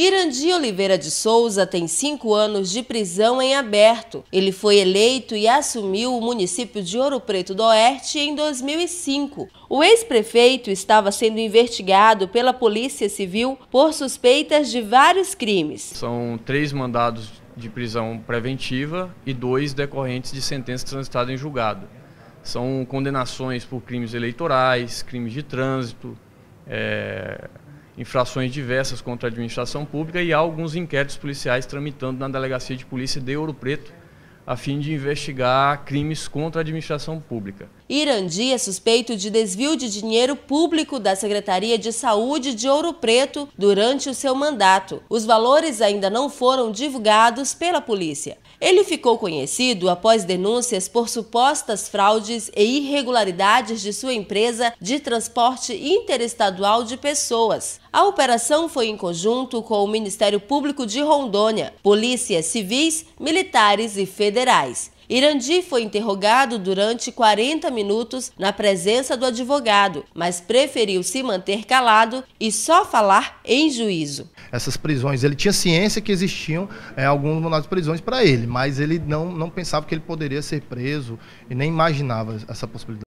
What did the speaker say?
Irandi Oliveira de Souza tem cinco anos de prisão em aberto. Ele foi eleito e assumiu o município de Ouro Preto do Oeste em 2005. O ex-prefeito estava sendo investigado pela Polícia Civil por suspeitas de vários crimes. São três mandados de prisão preventiva e dois decorrentes de sentença transitada em julgado. São condenações por crimes eleitorais, crimes de trânsito, é infrações diversas contra a administração pública e há alguns inquéritos policiais tramitando na Delegacia de Polícia de Ouro Preto a fim de investigar crimes contra a administração pública. Irandi é suspeito de desvio de dinheiro público da Secretaria de Saúde de Ouro Preto durante o seu mandato. Os valores ainda não foram divulgados pela polícia. Ele ficou conhecido após denúncias por supostas fraudes e irregularidades de sua empresa de transporte interestadual de pessoas. A operação foi em conjunto com o Ministério Público de Rondônia, polícias civis, militares e federais federais. Irandi foi interrogado durante 40 minutos na presença do advogado, mas preferiu se manter calado e só falar em juízo. Essas prisões, ele tinha ciência que existiam é, eh, alguns mandados prisões para ele, mas ele não, não pensava que ele poderia ser preso e nem imaginava essa possibilidade.